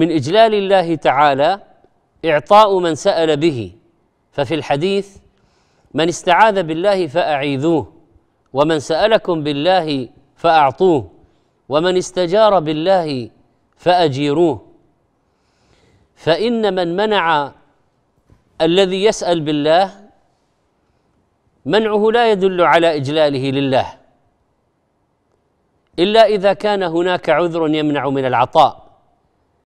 من اجلال الله تعالى اعطاء من سال به ففي الحديث من استعاذ بالله فاعيذوه ومن سالكم بالله فاعطوه ومن استجار بالله فاجيروه فان من منع الذي يسال بالله منعه لا يدل على اجلاله لله الا اذا كان هناك عذر يمنع من العطاء